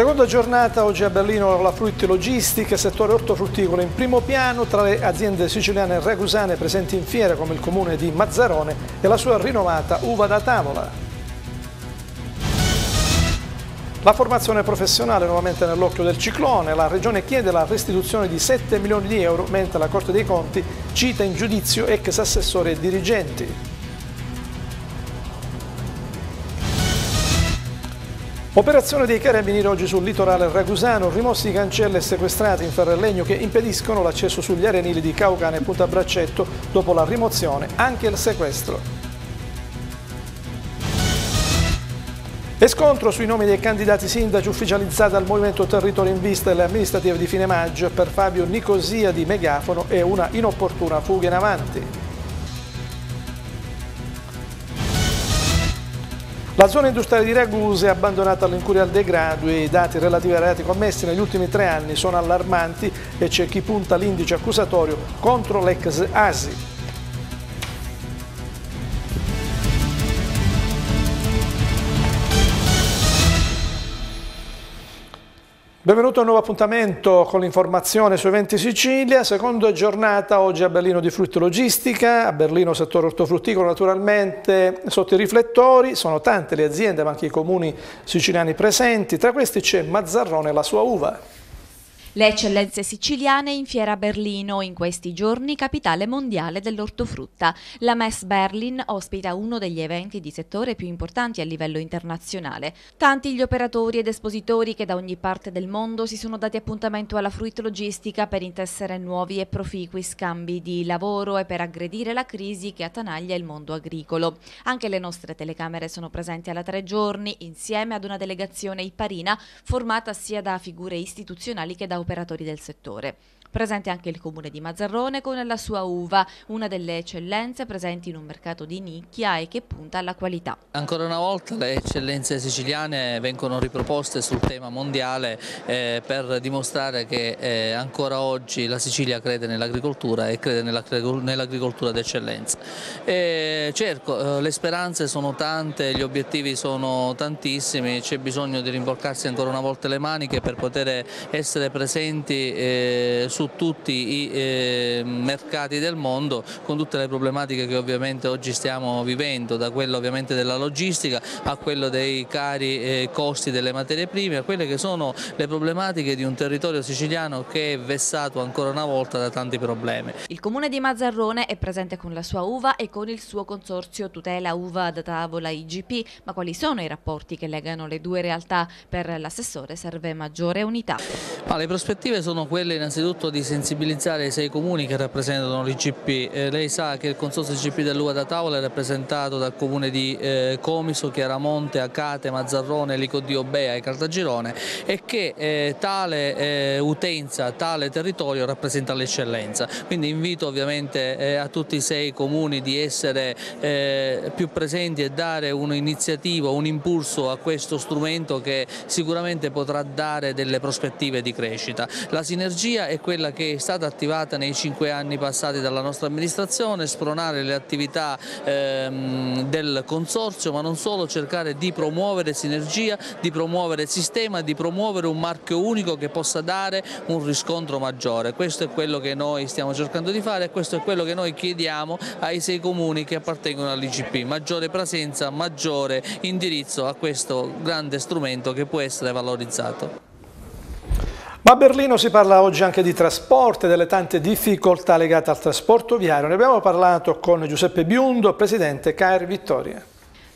Seconda giornata oggi a Berlino la Frutti Logistica, settore ortofrutticolo in primo piano tra le aziende siciliane e ragusane presenti in fiera come il comune di Mazzarone e la sua rinnovata uva da tavola. La formazione professionale nuovamente nell'occhio del ciclone, la Regione chiede la restituzione di 7 milioni di euro mentre la Corte dei Conti cita in giudizio ex assessori e dirigenti. Operazione dei carabinieri oggi sul litorale ragusano, rimossi i cancelli e sequestrati in e legno che impediscono l'accesso sugli arenili di Caucane e Punta Braccetto, dopo la rimozione anche il sequestro. E scontro sui nomi dei candidati sindaci ufficializzati al Movimento Territorio in Vista e le amministrative di fine maggio per Fabio Nicosia di Megafono e una inopportuna fuga in avanti. La zona industriale di Ragusa è abbandonata all'incuria al degrado e i dati relativi ai reati commessi negli ultimi tre anni sono allarmanti e c'è chi punta l'indice accusatorio contro l'ex ASI. Benvenuto a un nuovo appuntamento con l'informazione su Eventi Sicilia, seconda giornata oggi a Berlino di Logistica, a Berlino settore ortofrutticolo naturalmente sotto i riflettori, sono tante le aziende ma anche i comuni siciliani presenti, tra questi c'è Mazzarrone e la sua uva. Le eccellenze siciliane in fiera a Berlino, in questi giorni capitale mondiale dell'ortofrutta. La Mess Berlin ospita uno degli eventi di settore più importanti a livello internazionale. Tanti gli operatori ed espositori che da ogni parte del mondo si sono dati appuntamento alla fruit logistica per intessere nuovi e proficui scambi di lavoro e per aggredire la crisi che attanaglia il mondo agricolo. Anche le nostre telecamere sono presenti alla tre giorni insieme ad una delegazione iparina formata sia da figure istituzionali che da operatori del settore. Presente anche il comune di Mazzarrone con la sua uva, una delle eccellenze presenti in un mercato di nicchia e che punta alla qualità. Ancora una volta le eccellenze siciliane vengono riproposte sul tema mondiale eh, per dimostrare che eh, ancora oggi la Sicilia crede nell'agricoltura e crede nell'agricoltura d'eccellenza. Certo, le speranze sono tante, gli obiettivi sono tantissimi, c'è bisogno di rimboccarsi ancora una volta le maniche per poter essere presenti eh, su su tutti i eh, mercati del mondo con tutte le problematiche che ovviamente oggi stiamo vivendo, da quello ovviamente della logistica a quello dei cari eh, costi delle materie prime, a quelle che sono le problematiche di un territorio siciliano che è vessato ancora una volta da tanti problemi. Il comune di Mazzarrone è presente con la sua uva e con il suo consorzio tutela uva da tavola IGP, ma quali sono i rapporti che legano le due realtà? Per l'assessore serve maggiore unità. Ma le prospettive sono quelle innanzitutto di sensibilizzare i sei comuni che rappresentano l'ICP. Eh, lei sa che il consorzio ICP dell'Ua da Tavola è rappresentato dal comune di eh, Comiso, Chiaramonte, Acate, Mazzarrone, Licodio, Bea e Cartagirone e che eh, tale eh, utenza, tale territorio rappresenta l'eccellenza. Quindi invito ovviamente eh, a tutti i sei comuni di essere eh, più presenti e dare un'iniziativa, un impulso a questo strumento che sicuramente potrà dare delle prospettive di crescita. La sinergia è quella quella che è stata attivata nei cinque anni passati dalla nostra amministrazione, spronare le attività ehm, del consorzio ma non solo, cercare di promuovere sinergia, di promuovere sistema, di promuovere un marchio unico che possa dare un riscontro maggiore. Questo è quello che noi stiamo cercando di fare e questo è quello che noi chiediamo ai sei comuni che appartengono all'ICP, maggiore presenza, maggiore indirizzo a questo grande strumento che può essere valorizzato. Ma a Berlino si parla oggi anche di trasporto e delle tante difficoltà legate al trasporto viario. Ne abbiamo parlato con Giuseppe Biundo, presidente CAER Vittoria.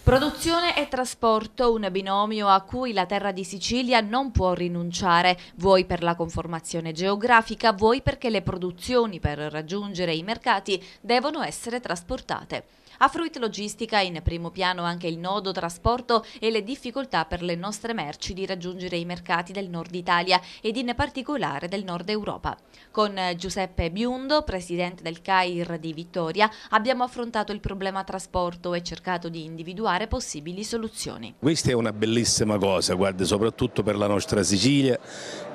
Produzione e trasporto, un binomio a cui la terra di Sicilia non può rinunciare, vuoi per la conformazione geografica, vuoi perché le produzioni per raggiungere i mercati devono essere trasportate. A Fruit Logistica in primo piano anche il nodo trasporto e le difficoltà per le nostre merci di raggiungere i mercati del nord Italia ed in particolare del nord Europa. Con Giuseppe Biundo, presidente del CAIR di Vittoria, abbiamo affrontato il problema trasporto e cercato di individuare possibili soluzioni. Questa è una bellissima cosa, guarda, soprattutto per la nostra Sicilia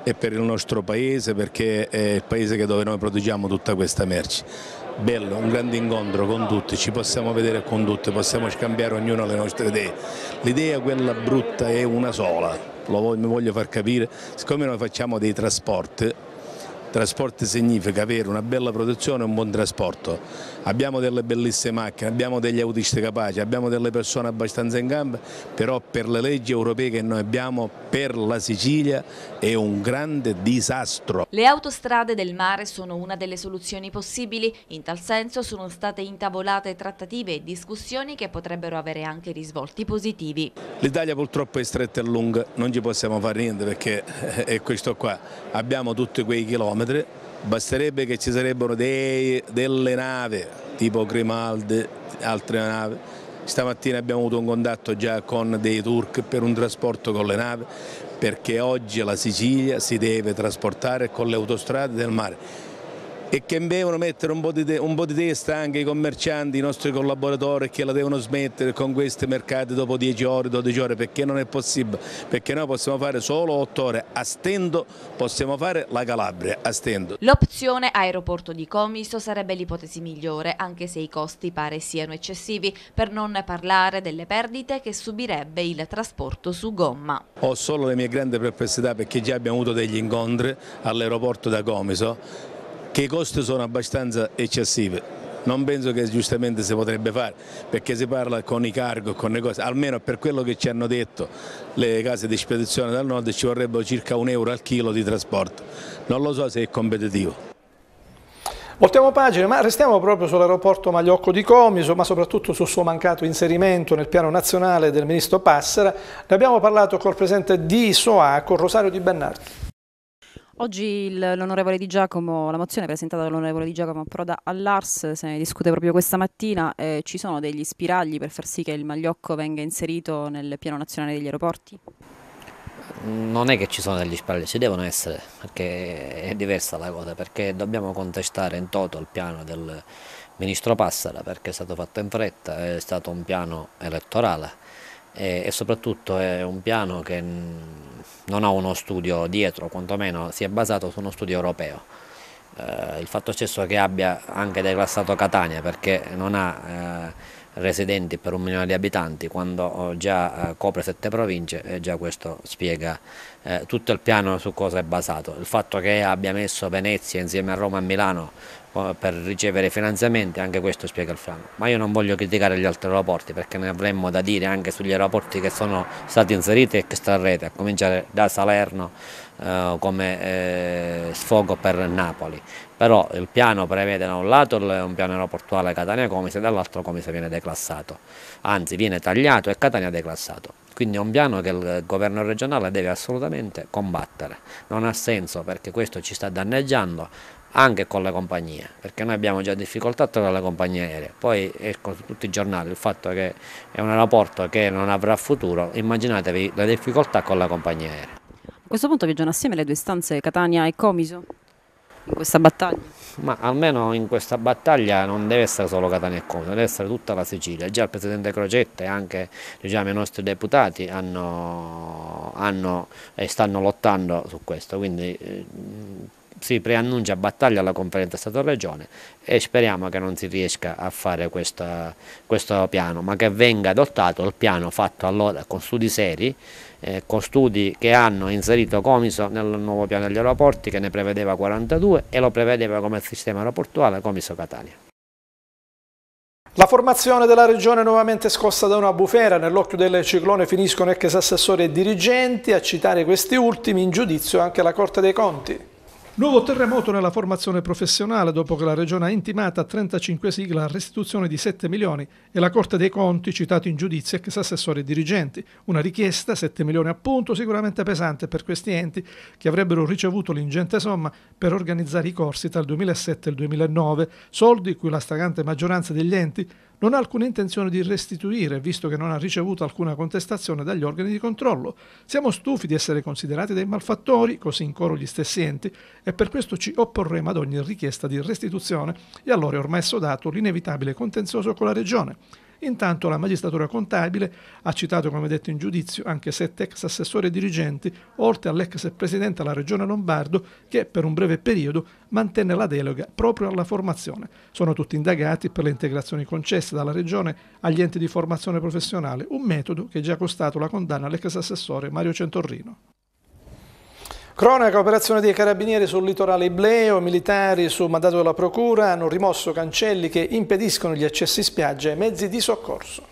e per il nostro paese perché è il paese dove noi produciamo tutta questa merce bello, un grande incontro con tutti, ci possiamo vedere con tutti, possiamo scambiare ognuno le nostre idee. L'idea quella brutta è una sola, lo voglio, voglio far capire, siccome noi facciamo dei trasporti, trasporti significa avere una bella protezione e un buon trasporto abbiamo delle bellissime macchine, abbiamo degli autisti capaci, abbiamo delle persone abbastanza in gamba, però per le leggi europee che noi abbiamo per la Sicilia è un grande disastro. Le autostrade del mare sono una delle soluzioni possibili, in tal senso sono state intavolate trattative e discussioni che potrebbero avere anche risvolti positivi. L'Italia purtroppo è stretta e lunga, non ci possiamo fare niente perché eh, è questo qua, abbiamo tutti quei chilometri basterebbe che ci sarebbero dei, delle navi tipo Grimaldi, altre navi. Stamattina abbiamo avuto un contatto già con dei turk per un trasporto con le navi perché oggi la Sicilia si deve trasportare con le autostrade del mare e che devono mettere un po, di, un po, di testa anche i commercianti, i nostri collaboratori che la devono smettere con questi mercati dopo 10 ore, 12 ore, perché non è possibile, perché noi possiamo fare solo 8 ore, a stendo possiamo fare la Calabria, a stendo. L'opzione aeroporto di Comiso sarebbe l'ipotesi migliore, anche se i costi pare siano eccessivi, per non parlare delle perdite che subirebbe il trasporto su gomma. Ho solo le mie grandi perplessità perché già abbiamo avuto degli incontri all'aeroporto da Comiso che i costi sono abbastanza eccessivi. Non penso che giustamente si potrebbe fare, perché si parla con i cargo, con le cose, almeno per quello che ci hanno detto le case di spedizione dal nord ci vorrebbero circa un euro al chilo di trasporto. Non lo so se è competitivo. Voltiamo pagina, ma restiamo proprio sull'aeroporto Magliocco di Comiso, ma soprattutto sul suo mancato inserimento nel piano nazionale del ministro Passera. Ne abbiamo parlato col presidente di SOA, con Rosario Di Bernardo. Oggi l'onorevole Di Giacomo, la mozione presentata dall'onorevole Di Giacomo approda all'Ars, se ne discute proprio questa mattina, eh, ci sono degli spiragli per far sì che il Magliocco venga inserito nel piano nazionale degli aeroporti? Mm, non è che ci sono degli spiragli, ci devono essere, perché è diversa la cosa, perché dobbiamo contestare in toto il piano del ministro Passara, perché è stato fatto in fretta, è stato un piano elettorale, e, e soprattutto è un piano che non ha uno studio dietro, quantomeno si è basato su uno studio europeo. Eh, il fatto stesso che abbia anche declassato Catania perché non ha eh, residenti per un milione di abitanti, quando eh, già eh, copre sette province, eh, già questo spiega tutto il piano su cosa è basato. Il fatto che abbia messo Venezia insieme a Roma e Milano per ricevere finanziamenti, anche questo spiega il piano. Ma io non voglio criticare gli altri aeroporti perché ne avremmo da dire anche sugli aeroporti che sono stati inseriti e che sta a rete, a cominciare da Salerno come sfogo per Napoli però il piano prevede da un lato un piano aeroportuale Catania-Comice e dall'altro Comice viene declassato, anzi viene tagliato e Catania declassato. Quindi è un piano che il governo regionale deve assolutamente combattere, non ha senso perché questo ci sta danneggiando anche con le compagnie, perché noi abbiamo già difficoltà tra le compagnie aeree, poi escono su tutti i giornali il fatto che è un aeroporto che non avrà futuro, immaginatevi le difficoltà con le compagnie aeree. A questo punto viaggiano assieme le due stanze Catania e Comiso? in questa battaglia? Ma almeno in questa battaglia non deve essere solo Catania e Como, deve essere tutta la Sicilia. Già il Presidente Crocetta e anche diciamo, i nostri deputati hanno, hanno, stanno lottando su questo, quindi eh, si preannuncia battaglia alla conferenza Stato-Regione e speriamo che non si riesca a fare questa, questo piano, ma che venga adottato il piano fatto allora con studi seri, eh, con studi che hanno inserito Comiso nel nuovo piano degli aeroporti che ne prevedeva 42 e lo prevedeva come sistema aeroportuale Comiso Catania. La formazione della regione nuovamente scossa da una bufera, nell'occhio del ciclone finiscono ex assessori e dirigenti, a citare questi ultimi in giudizio anche la Corte dei Conti. Nuovo terremoto nella formazione professionale dopo che la Regione ha intimato a 35 sigla la restituzione di 7 milioni e la Corte dei Conti citato in giudizio ex assessori e dirigenti. Una richiesta, 7 milioni appunto, sicuramente pesante per questi enti che avrebbero ricevuto l'ingente somma per organizzare i corsi tra il 2007 e il 2009, soldi cui la stragrande maggioranza degli enti non ha alcuna intenzione di restituire, visto che non ha ricevuto alcuna contestazione dagli organi di controllo. Siamo stufi di essere considerati dei malfattori, così in coro gli stessi enti, e per questo ci opporremo ad ogni richiesta di restituzione e allora è ormai sodato l'inevitabile contenzioso con la Regione. Intanto la magistratura contabile ha citato, come detto in giudizio, anche sette ex assessori e dirigenti, oltre all'ex presidente della regione Lombardo, che per un breve periodo mantenne la delega proprio alla formazione. Sono tutti indagati per le integrazioni concesse dalla regione agli enti di formazione professionale, un metodo che è già costato la condanna all'ex assessore Mario Centorrino. Cronaca, operazione dei carabinieri sul litorale Ibleo, militari su mandato della procura hanno rimosso cancelli che impediscono gli accessi spiagge e mezzi di soccorso.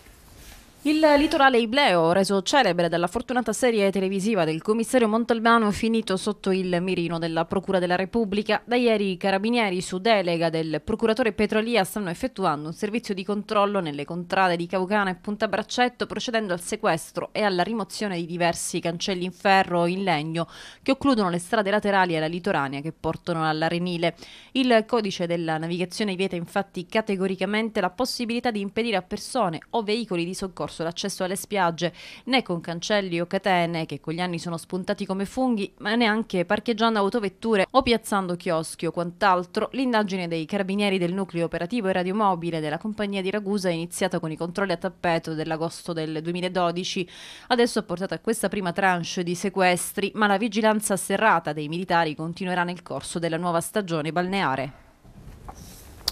Il litorale ibleo, reso celebre dalla fortunata serie televisiva del commissario Montalbano, finito sotto il mirino della Procura della Repubblica, da ieri i carabinieri su delega del procuratore Petrolia stanno effettuando un servizio di controllo nelle contrade di Caucana e Punta Braccetto, procedendo al sequestro e alla rimozione di diversi cancelli in ferro o in legno che occludono le strade laterali e la litoranea che portano all'Arenile. Il codice della navigazione vieta infatti categoricamente la possibilità di impedire a persone o veicoli di soccorso scorso l'accesso alle spiagge né con cancelli o catene che con gli anni sono spuntati come funghi, ma neanche parcheggiando autovetture o piazzando chioschi o quant'altro, l'indagine dei carabinieri del nucleo operativo e radiomobile della compagnia di Ragusa è iniziata con i controlli a tappeto dell'agosto del 2012, adesso ha portato a questa prima tranche di sequestri, ma la vigilanza serrata dei militari continuerà nel corso della nuova stagione balneare.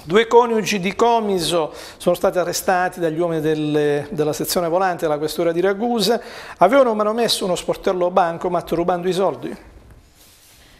Due coniugi di Comiso sono stati arrestati dagli uomini del, della sezione volante della questura di Ragusa. Avevano manomesso uno sportello bancomat rubando i soldi.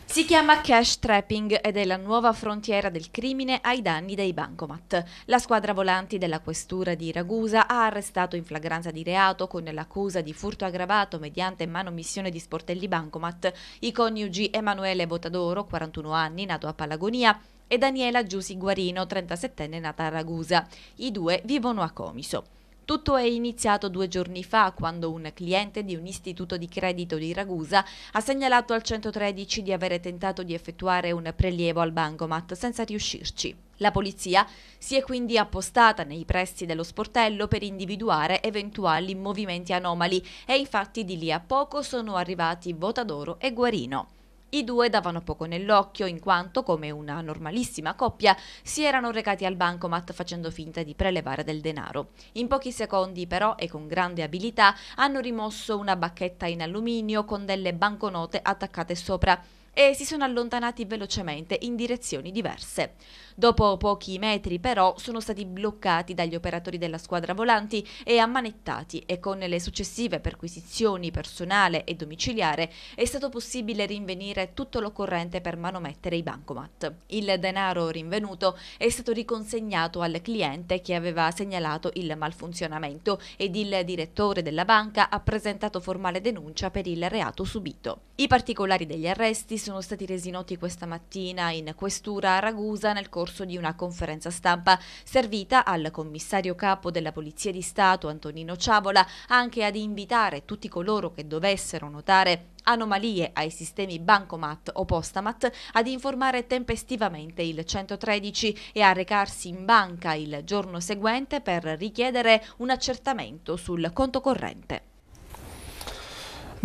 Si chiama cash trapping ed è la nuova frontiera del crimine ai danni dei bancomat. La squadra volanti della questura di Ragusa ha arrestato in flagranza di reato con l'accusa di furto aggravato mediante manomissione di sportelli bancomat i coniugi Emanuele Botadoro, 41 anni, nato a Palagonia, e Daniela Giusi Guarino, 37enne nata a Ragusa. I due vivono a Comiso. Tutto è iniziato due giorni fa quando un cliente di un istituto di credito di Ragusa ha segnalato al 113 di avere tentato di effettuare un prelievo al bancomat senza riuscirci. La polizia si è quindi appostata nei pressi dello sportello per individuare eventuali movimenti anomali e infatti di lì a poco sono arrivati Votadoro e Guarino. I due davano poco nell'occhio in quanto, come una normalissima coppia, si erano recati al bancomat facendo finta di prelevare del denaro. In pochi secondi però e con grande abilità hanno rimosso una bacchetta in alluminio con delle banconote attaccate sopra e si sono allontanati velocemente in direzioni diverse. Dopo pochi metri però sono stati bloccati dagli operatori della squadra volanti e ammanettati e con le successive perquisizioni personale e domiciliare è stato possibile rinvenire tutto l'occorrente per manomettere i bancomat. Il denaro rinvenuto è stato riconsegnato al cliente che aveva segnalato il malfunzionamento ed il direttore della banca ha presentato formale denuncia per il reato subito. I particolari degli arresti sono stati resi noti questa mattina in questura a Ragusa nel corso corso di una conferenza stampa servita al commissario capo della Polizia di Stato Antonino Ciavola anche ad invitare tutti coloro che dovessero notare anomalie ai sistemi Bancomat o Postamat ad informare tempestivamente il 113 e a recarsi in banca il giorno seguente per richiedere un accertamento sul conto corrente.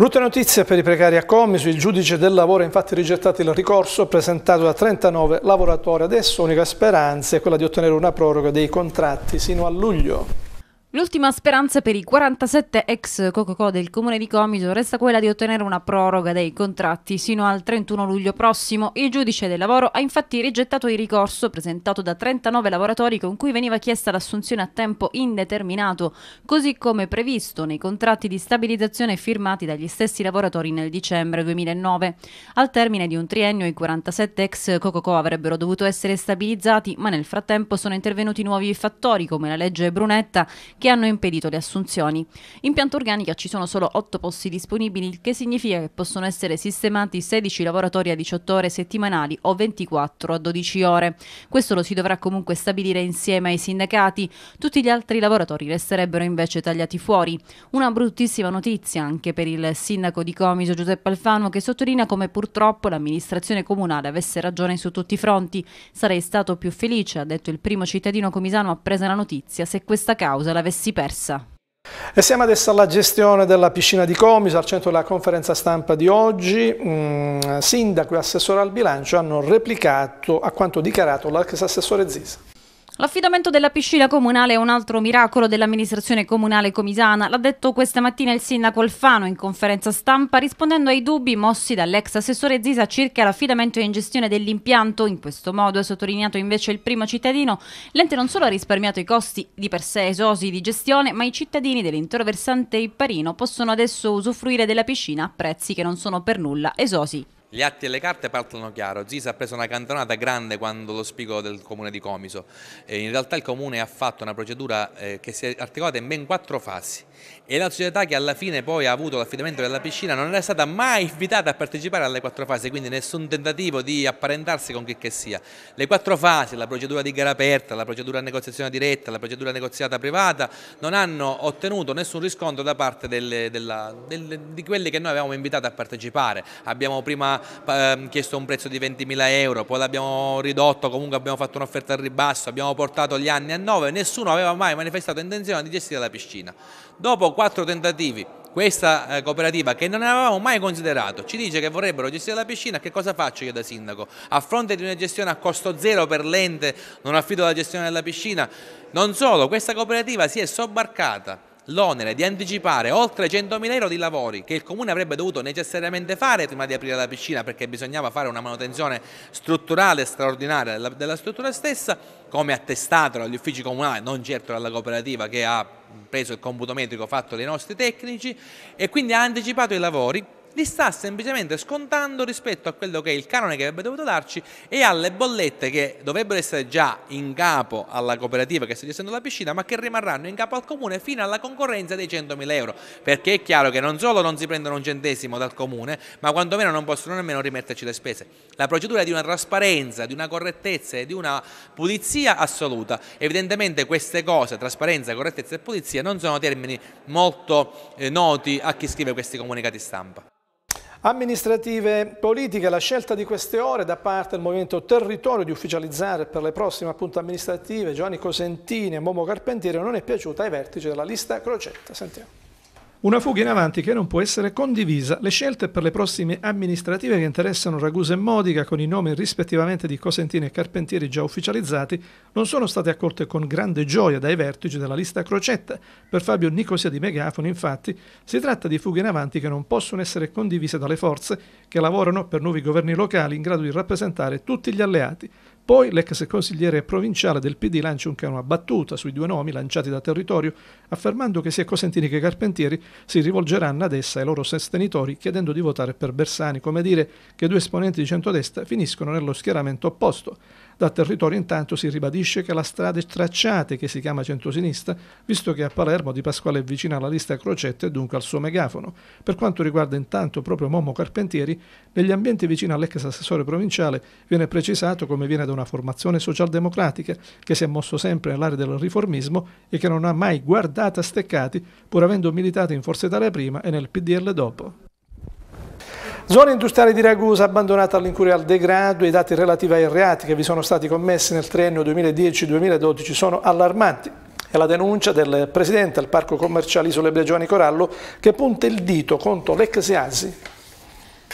Brutta notizia per i precari a Comiso, il giudice del lavoro ha infatti rigettato il ricorso presentato da 39 lavoratori, adesso l'unica speranza è quella di ottenere una proroga dei contratti sino a luglio. L'ultima speranza per i 47 ex Cococò del comune di Comiso resta quella di ottenere una proroga dei contratti sino al 31 luglio prossimo. Il giudice del lavoro ha infatti rigettato il ricorso presentato da 39 lavoratori con cui veniva chiesta l'assunzione a tempo indeterminato, così come previsto nei contratti di stabilizzazione firmati dagli stessi lavoratori nel dicembre 2009. Al termine di un triennio i 47 ex Cococò avrebbero dovuto essere stabilizzati, ma nel frattempo sono intervenuti nuovi fattori come la legge Brunetta che hanno impedito le assunzioni. In pianta organica ci sono solo 8 posti disponibili, il che significa che possono essere sistemati 16 lavoratori a 18 ore settimanali o 24 a 12 ore. Questo lo si dovrà comunque stabilire insieme ai sindacati. Tutti gli altri lavoratori resterebbero invece tagliati fuori. Una bruttissima notizia anche per il sindaco di Comiso Giuseppe Alfano che sottolinea come purtroppo l'amministrazione comunale avesse ragione su tutti i fronti. Sarei stato più felice, ha detto il primo cittadino comisano appresa la notizia, se questa causa l'avesse l'avessi persa. E siamo adesso alla gestione della piscina di Comis, al centro della conferenza stampa di oggi. Mm, sindaco e assessore al bilancio hanno replicato a quanto dichiarato l'ex assessore Zisa. L'affidamento della piscina comunale è un altro miracolo dell'amministrazione comunale comisana, l'ha detto questa mattina il sindaco Alfano in conferenza stampa rispondendo ai dubbi mossi dall'ex assessore Zisa circa l'affidamento in gestione dell'impianto. In questo modo, è sottolineato invece il primo cittadino, l'ente non solo ha risparmiato i costi di per sé esosi di gestione, ma i cittadini dell'intero versante Ipparino possono adesso usufruire della piscina a prezzi che non sono per nulla esosi. Gli atti e le carte partono chiaro, Zisa ha preso una cantonata grande quando lo spigo del comune di Comiso, in realtà il comune ha fatto una procedura eh, che si è articolata in ben quattro fasi e la società che alla fine poi ha avuto l'affidamento della piscina non è stata mai invitata a partecipare alle quattro fasi, quindi nessun tentativo di apparentarsi con chi che sia. Le quattro fasi, la procedura di gara aperta, la procedura di negoziazione diretta, la procedura negoziata privata, non hanno ottenuto nessun riscontro da parte delle, della, delle, di quelli che noi avevamo invitato a partecipare. Abbiamo prima eh, chiesto un prezzo di 20.000 euro, poi l'abbiamo ridotto, comunque abbiamo fatto un'offerta al ribasso, abbiamo portato gli anni a 9, nessuno aveva mai manifestato intenzione di gestire la piscina. Dopo quattro tentativi questa eh, cooperativa che non avevamo mai considerato ci dice che vorrebbero gestire la piscina, che cosa faccio io da sindaco? A fronte di una gestione a costo zero per l'ente non affido la gestione della piscina, non solo, questa cooperativa si è sobbarcata l'onere di anticipare oltre 100.000 euro di lavori che il Comune avrebbe dovuto necessariamente fare prima di aprire la piscina perché bisognava fare una manutenzione strutturale straordinaria della, struttura stessa, come attestato dagli uffici comunali, non certo dalla cooperativa che ha preso il computo metrico fatto dai nostri tecnici e quindi ha anticipato i lavori li sta semplicemente scontando rispetto a quello che è il canone che avrebbe dovuto darci e alle bollette che dovrebbero essere già in capo alla cooperativa che sta gestendo la piscina ma che rimarranno in capo al comune fino alla concorrenza dei 100.000 euro perché è chiaro che non solo non si prendono un centesimo dal comune ma quantomeno non possono nemmeno rimetterci le spese la procedura è di una trasparenza di una correttezza e di una pulizia assoluta evidentemente queste cose trasparenza correttezza e pulizia non sono termini molto eh, noti a chi scrive questi comunicati stampa Amministrative politiche, la scelta di queste ore da parte del Movimento Territorio di ufficializzare per le prossime appunto amministrative Giovanni Cosentini e Momo Carpentieri non è piaciuta ai vertici della lista Crocetta. Sentiamo. Una fuga in avanti che non può essere condivisa. Le scelte per le prossime amministrative che interessano Ragusa e Modica, con i nomi rispettivamente di Cosentini e Carpentieri già ufficializzati, non sono state accolte con grande gioia dai vertici della lista Crocetta. Per Fabio Nicosia di Megafoni, infatti, si tratta di fughe in avanti che non possono essere condivise dalle forze che lavorano per nuovi governi locali in grado di rappresentare tutti gli alleati. Poi l'ex consigliere provinciale del PD lancia anche una battuta sui due nomi lanciati da territorio, affermando che sia Cosentini che Carpentieri si rivolgeranno ad essa e ai loro sostenitori chiedendo di votare per Bersani, come dire che due esponenti di centrodestra finiscono nello schieramento opposto. Dal territorio intanto si ribadisce che la strada è tracciata e che si chiama centrosinistra, visto che a Palermo Di Pasquale è vicina alla lista Crocetta e dunque al suo megafono. Per quanto riguarda intanto proprio Momo Carpentieri, negli ambienti vicini all'ex assessore provinciale viene precisato come viene da una formazione socialdemocratica che si è mosso sempre nell'area del riformismo e che non ha mai guardato a steccati pur avendo militato in Forza Italia prima e nel PDL dopo. Zona industriale di Ragusa abbandonata all'incuria al degrado, e i dati relativi ai reati che vi sono stati commessi nel triennio 2010-2012 sono allarmanti. È la denuncia del presidente del parco commerciale Isole Bregioni Corallo che punta il dito contro l'ex ASI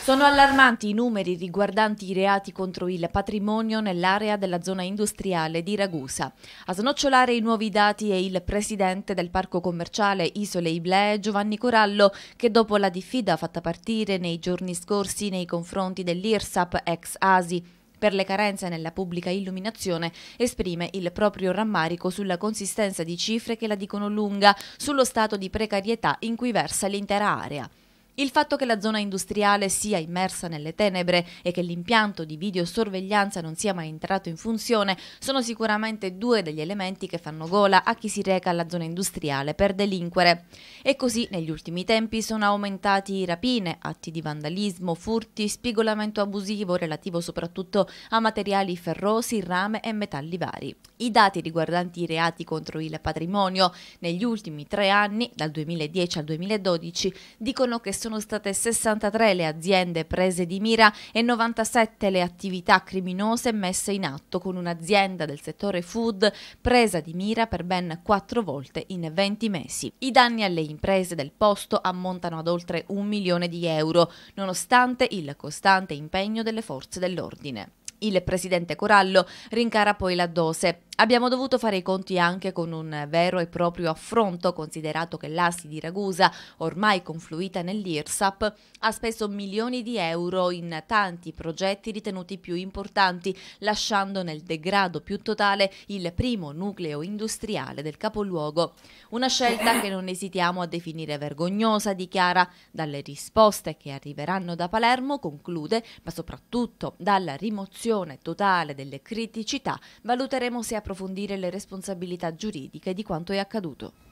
sono allarmanti i numeri riguardanti i reati contro il patrimonio nell'area della zona industriale di Ragusa. A snocciolare i nuovi dati è il presidente del parco commerciale Isole Iblee, Giovanni Corallo, che dopo la diffida fatta partire nei giorni scorsi nei confronti dell'IRSAP ex ASI per le carenze nella pubblica illuminazione esprime il proprio rammarico sulla consistenza di cifre che la dicono lunga sullo stato di precarietà in cui versa l'intera area. Il fatto che la zona industriale sia immersa nelle tenebre e che l'impianto di videosorveglianza non sia mai entrato in funzione sono sicuramente due degli elementi che fanno gola a chi si reca alla zona industriale per delinquere. E così negli ultimi tempi sono aumentati rapine, atti di vandalismo, furti, spigolamento abusivo relativo soprattutto a materiali ferrosi, rame e metalli vari. I dati riguardanti i reati contro il patrimonio negli ultimi tre anni, dal 2010 al 2012, dicono che sono state 63 le aziende prese di mira e 97 le attività criminose messe in atto con un'azienda del settore food presa di mira per ben quattro volte in 20 mesi. I danni alle imprese del posto ammontano ad oltre un milione di euro, nonostante il costante impegno delle forze dell'ordine. Il presidente Corallo rincara poi la dose. Abbiamo dovuto fare i conti anche con un vero e proprio affronto, considerato che l'ASI di Ragusa, ormai confluita nell'IRSAP, ha speso milioni di euro in tanti progetti ritenuti più importanti, lasciando nel degrado più totale il primo nucleo industriale del capoluogo. Una scelta che non esitiamo a definire vergognosa, dichiara, dalle risposte che arriveranno da Palermo, conclude, ma soprattutto dalla rimozione totale delle criticità, valuteremo se appunto approfondire le responsabilità giuridiche di quanto è accaduto.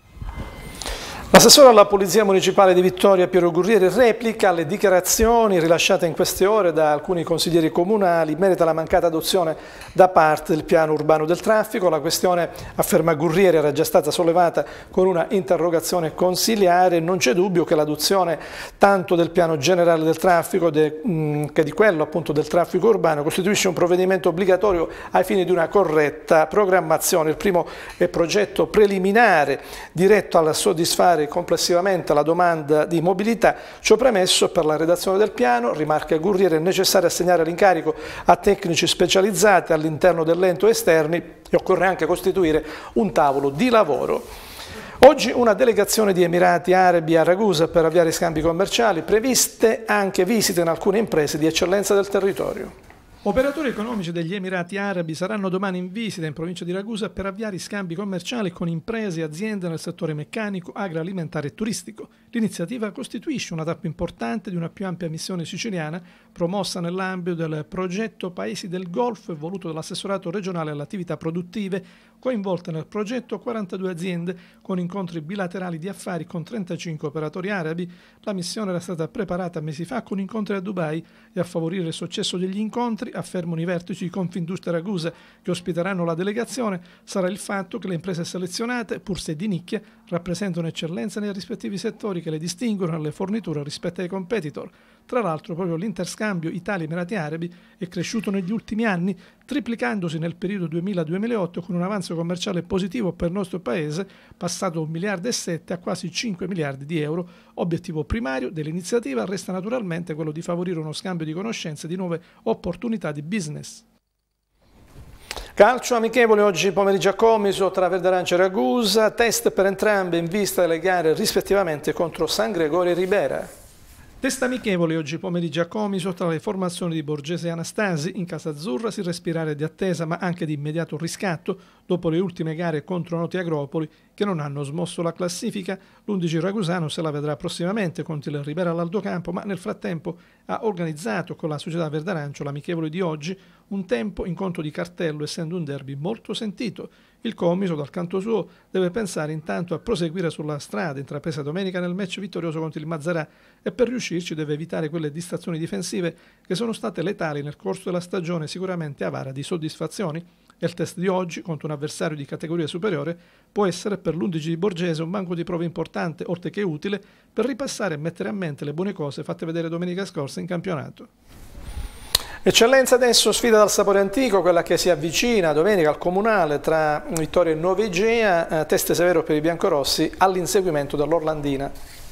L'assessore alla Polizia Municipale di Vittoria Piero Gurriere replica le dichiarazioni rilasciate in queste ore da alcuni consiglieri comunali in merito alla mancata adozione da parte del piano urbano del traffico. La questione, afferma Gurriere, era già stata sollevata con una interrogazione consiliare. Non c'è dubbio che l'adozione tanto del piano generale del traffico de, mm, che di quello appunto del traffico urbano costituisce un provvedimento obbligatorio ai fini di una corretta programmazione. Il primo è progetto preliminare diretto alla soddisfare complessivamente la domanda di mobilità. Ciò premesso, per la redazione del piano, rimarca Gurriere, è necessario assegnare l'incarico a tecnici specializzati all'interno dell'ente esterni e occorre anche costituire un tavolo di lavoro. Oggi una delegazione di Emirati Arabi a Ragusa per avviare scambi commerciali, previste anche visite in alcune imprese di eccellenza del territorio. Operatori economici degli Emirati Arabi saranno domani in visita in provincia di Ragusa per avviare scambi commerciali con imprese e aziende nel settore meccanico, agroalimentare e turistico. L'iniziativa costituisce una tappa importante di una più ampia missione siciliana promossa nell'ambito del progetto Paesi del Golfo e voluto dall'assessorato regionale alle attività produttive, coinvolte nel progetto 42 aziende con incontri bilaterali di affari con 35 operatori arabi. La missione era stata preparata mesi fa con incontri a Dubai e a favorire il successo degli incontri, affermano i vertici di Confindustria Ragusa che ospiteranno la delegazione, sarà il fatto che le imprese selezionate, pur se di nicchia, rappresentano eccellenza nei rispettivi settori che le distinguono alle forniture rispetto ai competitor. Tra l'altro proprio l'interscambio Italia-Emirati Arabi è cresciuto negli ultimi anni, triplicandosi nel periodo 2000-2008 con un avanzo commerciale positivo per il nostro Paese, passato da 1 miliardo e 7 a quasi 5 miliardi di euro. Obiettivo primario dell'iniziativa resta naturalmente quello di favorire uno scambio di conoscenze e di nuove opportunità di business. Calcio amichevole oggi pomeriggio a Comiso tra Verde Arancia e Ragusa, test per entrambe in vista delle gare rispettivamente contro San Gregorio e Ribera. Test amichevole oggi pomeriggio a Comiso tra le formazioni di Borgese e Anastasi. In Casa Azzurra si respirare di attesa ma anche di immediato riscatto dopo le ultime gare contro Noti Agropoli che non hanno smosso la classifica. L'11 Ragusano se la vedrà prossimamente contro il Ribera all'Aldocampo ma nel frattempo ha organizzato con la società Verdarancio l'amichevole di oggi un tempo incontro di cartello essendo un derby molto sentito. Il commiso, dal canto suo, deve pensare intanto a proseguire sulla strada intrapresa domenica nel match vittorioso contro il Mazzarà e per riuscirci deve evitare quelle distrazioni difensive che sono state letali nel corso della stagione sicuramente avara di soddisfazioni e il test di oggi contro un avversario di categoria superiore può essere per l'11 di Borgese un banco di prove importante, oltre che utile, per ripassare e mettere a mente le buone cose fatte vedere domenica scorsa in campionato. Eccellenza adesso sfida dal sapore antico, quella che si avvicina domenica al comunale tra Vittoria e Novegea, eh, teste severo per i biancorossi all'inseguimento dell'Orlandina.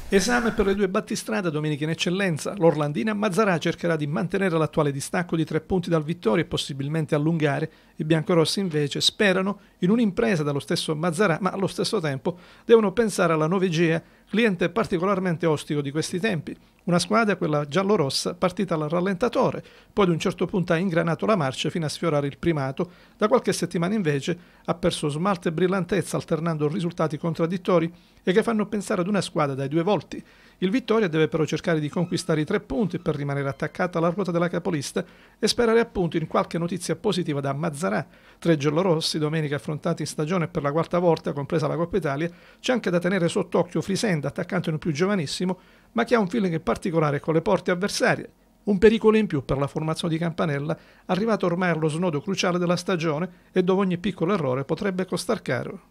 Esame per le due battistrada domenica in eccellenza. L'Orlandina Mazzarà cercherà di mantenere l'attuale distacco di tre punti dal Vittoria e possibilmente allungare. I biancorossi invece sperano in un'impresa dallo stesso Mazzarà, ma allo stesso tempo devono pensare alla Novegea Cliente particolarmente ostico di questi tempi, una squadra, quella giallorossa, partita al rallentatore, poi ad un certo punto ha ingranato la marcia fino a sfiorare il primato, da qualche settimana invece ha perso smalto e brillantezza alternando risultati contraddittori e che fanno pensare ad una squadra dai due volti, il Vittoria deve però cercare di conquistare i tre punti per rimanere attaccata alla ruota della capolista e sperare appunto in qualche notizia positiva da Mazzarà. Tre giallorossi, domenica affrontati in stagione per la quarta volta, compresa la Coppa Italia, c'è anche da tenere sott'occhio Frisenda, attaccante non più giovanissimo, ma che ha un feeling particolare con le porte avversarie. Un pericolo in più per la formazione di Campanella, arrivato ormai allo snodo cruciale della stagione e dove ogni piccolo errore potrebbe costar caro.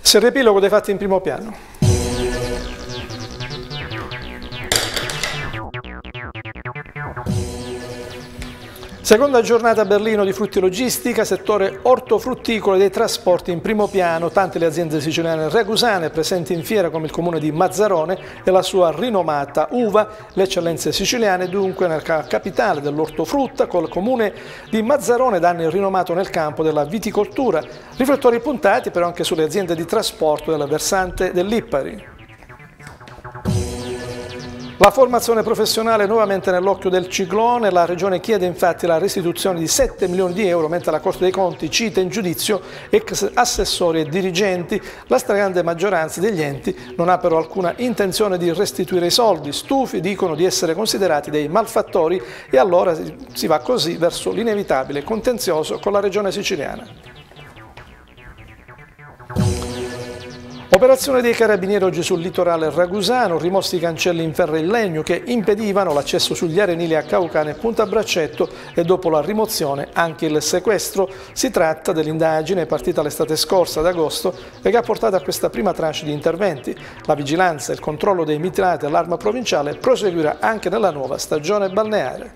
Se riepilogo dei fatti in primo piano. Seconda giornata a Berlino di frutti logistica, settore ortofrutticolo e dei trasporti in primo piano, tante le aziende siciliane ragusane presenti in fiera come il comune di Mazzarone e la sua rinomata uva, le eccellenze siciliane dunque nella capitale dell'ortofrutta col comune di Mazzarone danno il rinomato nel campo della viticoltura, riflettori puntati però anche sulle aziende di trasporto della versante dell'Ippari. La formazione professionale è nuovamente nell'occhio del ciclone, la Regione chiede infatti la restituzione di 7 milioni di euro, mentre la Corte dei Conti cita in giudizio ex assessori e dirigenti. La stragrande maggioranza degli enti non ha però alcuna intenzione di restituire i soldi, stufi dicono di essere considerati dei malfattori e allora si va così verso l'inevitabile contenzioso con la Regione siciliana. Operazione dei carabinieri oggi sul litorale ragusano, rimossi i cancelli in ferro e in legno che impedivano l'accesso sugli arenili a Caucane e Punta Braccetto e dopo la rimozione anche il sequestro. Si tratta dell'indagine partita l'estate scorsa ad agosto e che ha portato a questa prima tranche di interventi. La vigilanza e il controllo dei mitrati all'arma provinciale proseguirà anche nella nuova stagione balneare.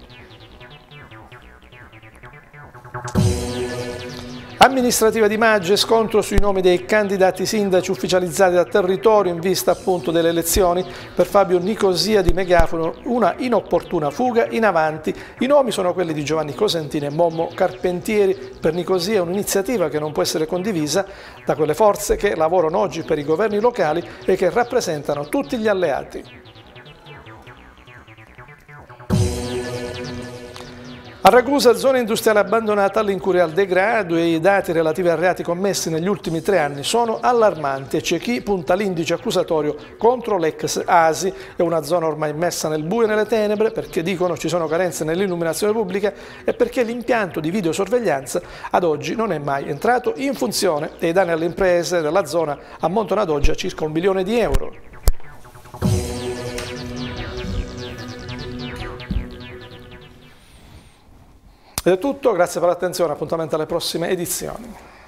Amministrativa di maggio e scontro sui nomi dei candidati sindaci ufficializzati da territorio in vista appunto delle elezioni. Per Fabio Nicosia di Megafono una inopportuna fuga in avanti. I nomi sono quelli di Giovanni Cosentini e Mommo Carpentieri. Per Nicosia un'iniziativa che non può essere condivisa da quelle forze che lavorano oggi per i governi locali e che rappresentano tutti gli alleati. A Ragusa, zona industriale abbandonata all'incuria al degrado e i dati relativi a reati commessi negli ultimi tre anni sono allarmanti. C'è chi punta l'indice accusatorio contro l'ex ASI, è una zona ormai messa nel buio e nelle tenebre perché dicono ci sono carenze nell'illuminazione pubblica e perché l'impianto di videosorveglianza ad oggi non è mai entrato in funzione e i danni alle imprese della zona ammontano ad oggi a circa un milione di euro. Ed è tutto, grazie per l'attenzione, appuntamento alle prossime edizioni.